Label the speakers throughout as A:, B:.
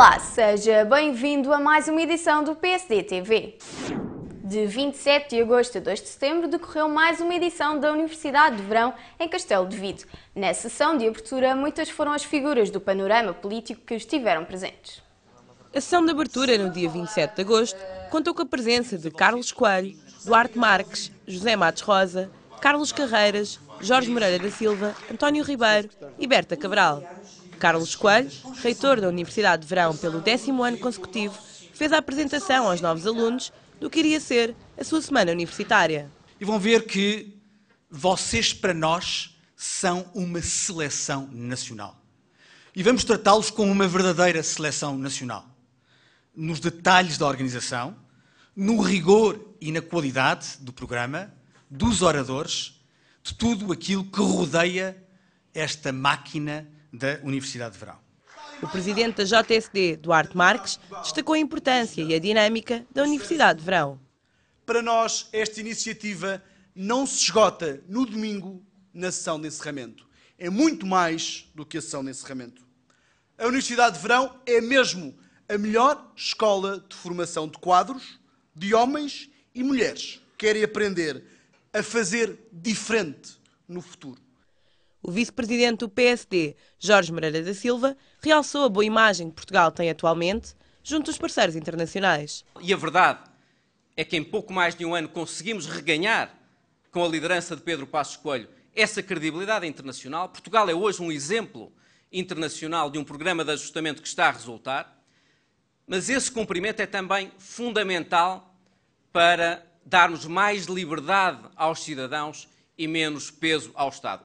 A: Olá, seja bem-vindo a mais uma edição do PSD TV. De 27 de agosto a 2 de setembro decorreu mais uma edição da Universidade de Verão em Castelo de Vito. Na sessão de abertura, muitas foram as figuras do panorama político que estiveram
B: presentes. A sessão de abertura, no dia 27 de agosto, contou com a presença de Carlos Coelho, Duarte Marques, José Matos Rosa, Carlos Carreiras, Jorge Moreira da Silva, António Ribeiro e Berta Cabral. Carlos Coelho, reitor da Universidade de Verão pelo décimo ano consecutivo, fez a apresentação aos novos alunos do que iria ser a sua semana universitária.
A: E vão ver que vocês, para nós, são uma seleção nacional. E vamos tratá-los como uma verdadeira seleção nacional. Nos detalhes da organização, no rigor e na qualidade do programa, dos oradores, de tudo aquilo que
B: rodeia esta máquina da Universidade de Verão. O presidente da JSD, Duarte Marques, destacou a importância e a dinâmica da Universidade de Verão.
C: Para nós, esta iniciativa não se esgota no domingo na sessão de encerramento. É muito mais do que a sessão de encerramento. A Universidade de Verão é mesmo a melhor escola de formação de quadros de homens e mulheres que querem aprender a fazer diferente no futuro.
B: O vice-presidente do PSD, Jorge Moreira da Silva, realçou a boa imagem que Portugal tem atualmente junto aos parceiros internacionais.
C: E a verdade é que em pouco mais de um ano conseguimos reganhar, com a liderança de Pedro Passos Coelho, essa credibilidade internacional. Portugal é hoje um exemplo internacional de um programa de ajustamento que está a resultar, mas esse cumprimento é também fundamental para darmos mais liberdade aos cidadãos e menos peso ao Estado.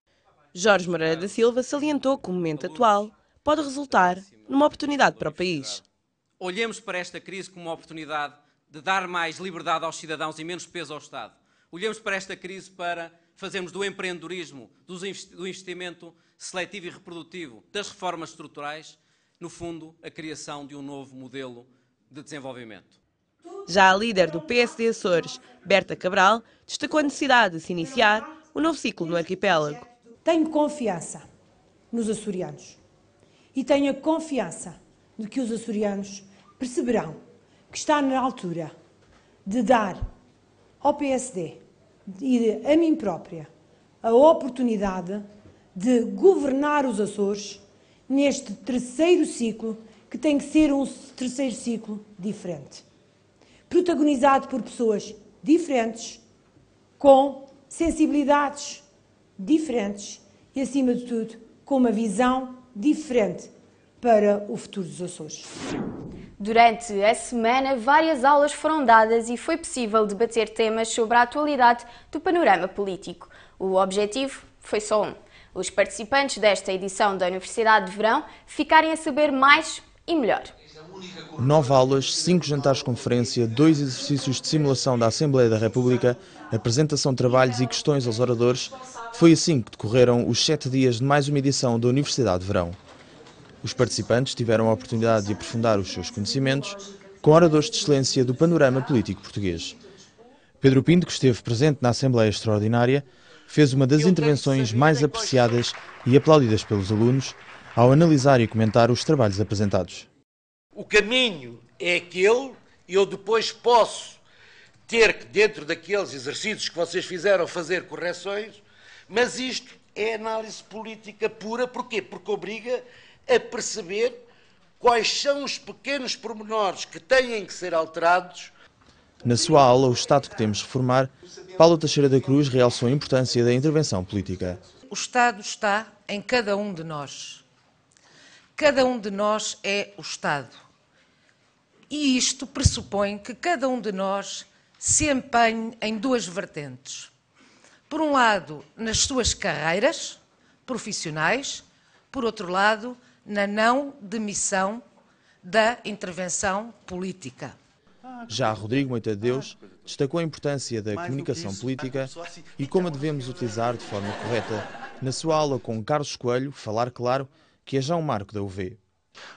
B: Jorge Moreira ah. da Silva salientou que o momento atual pode resultar numa oportunidade para o país.
C: Olhemos para esta crise como uma oportunidade de dar mais liberdade aos cidadãos e menos peso ao Estado. Olhemos para esta crise para fazermos do empreendedorismo, do investimento seletivo e reprodutivo, das reformas estruturais, no fundo, a criação de um novo modelo de desenvolvimento.
B: Já a líder do PSD Açores, Berta Cabral, destacou a necessidade de se iniciar um novo ciclo no arquipélago. Tenho confiança nos açorianos e tenho a confiança de que os açorianos perceberão que está na altura de dar ao PSD e a mim própria a oportunidade de governar os Açores neste terceiro ciclo, que tem que ser um terceiro ciclo diferente. Protagonizado por pessoas diferentes, com sensibilidades diferentes e, acima de tudo, com uma visão diferente para o futuro dos
C: Açores.
A: Durante a semana, várias aulas foram dadas e foi possível debater temas sobre a atualidade do panorama político. O objetivo foi só um: os participantes desta edição da Universidade de Verão ficarem a saber mais e melhor nove aulas, cinco jantares de conferência, dois exercícios de simulação da Assembleia da República, apresentação de trabalhos e questões aos oradores, foi assim que decorreram os sete dias de mais uma edição da Universidade de Verão. Os participantes tiveram a oportunidade de aprofundar os seus conhecimentos com oradores de excelência do panorama político português. Pedro Pinto, que esteve presente na Assembleia Extraordinária, fez uma das intervenções mais é apreciadas e aplaudidas pelos alunos ao analisar e comentar os trabalhos apresentados.
C: O caminho é aquele e eu depois posso ter que, dentro daqueles exercícios que vocês fizeram, fazer correções, mas isto é análise política pura. Porquê? Porque obriga a perceber quais são os pequenos pormenores que têm que ser alterados.
A: Na sua aula, O Estado que temos de reformar, Paulo Teixeira da Cruz realçou a importância da intervenção política.
C: O Estado está em cada um de nós. Cada um de nós é o Estado. E isto pressupõe que cada um de nós se empenhe em duas vertentes. Por um lado, nas suas carreiras profissionais, por outro lado, na não demissão da intervenção política.
A: Já Rodrigo Moitadeus destacou a importância da comunicação política assim. e como a devemos utilizar de forma correta. Na sua aula com Carlos Coelho, Falar Claro, que é já um marco da UV.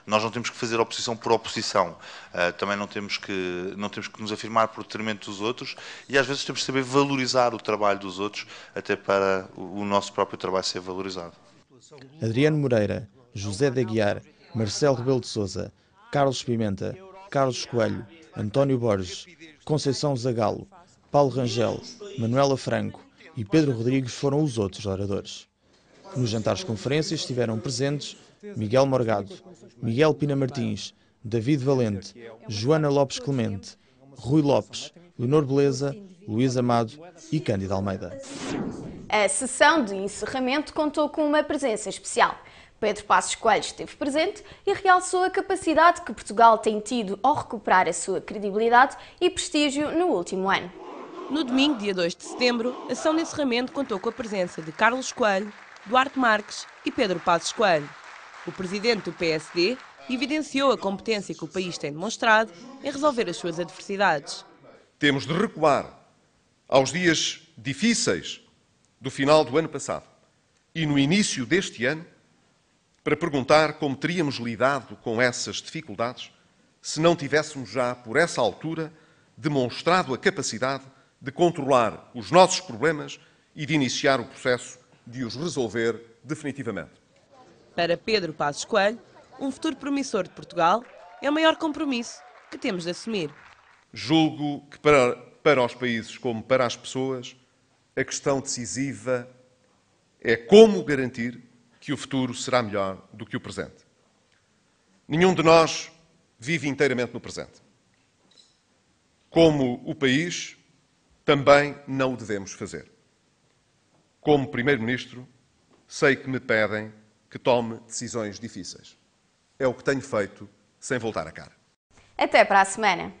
A: Nós não temos que fazer oposição por oposição, uh, também não temos, que, não temos que nos afirmar por detrimento dos outros e às vezes temos que saber valorizar o trabalho dos outros até para o, o nosso próprio trabalho
C: ser valorizado.
A: Adriano Moreira, José de Aguiar, Marcelo Rebelo de Souza, Carlos Pimenta, Carlos Coelho, António Borges, Conceição Zagalo, Paulo Rangel, Manuela Franco e Pedro Rodrigues foram os outros oradores. Nos jantares-conferências estiveram presentes Miguel Morgado, Miguel Pina Martins, David Valente, Joana Lopes Clemente, Rui Lopes, Leonor Beleza, Luís Amado e Cândida Almeida. A sessão de encerramento contou com uma presença especial. Pedro Passos Coelho esteve presente e realçou a capacidade que Portugal tem tido ao recuperar a sua credibilidade e prestígio no último ano.
B: No domingo, dia 2 de setembro, a sessão de encerramento contou com a presença de Carlos Coelho, Duarte Marques e Pedro Passos Coelho. O presidente do PSD evidenciou a competência que o país tem demonstrado em resolver as suas adversidades.
C: Temos de recuar aos dias difíceis do final do ano passado e no início deste ano para perguntar como teríamos lidado com essas dificuldades se não tivéssemos já, por essa altura, demonstrado a capacidade de controlar os nossos problemas e de iniciar o processo de os resolver definitivamente
B: para Pedro Passos Coelho, um futuro promissor de Portugal, é o maior compromisso que temos de assumir.
C: Julgo que para, para os países como para as pessoas, a questão decisiva é como garantir que o futuro será melhor do que o presente. Nenhum de nós vive inteiramente no presente. Como o país, também não o devemos fazer. Como Primeiro-Ministro, sei que me pedem que tome decisões difíceis. É o que tenho feito sem voltar a cara.
A: Até para a semana.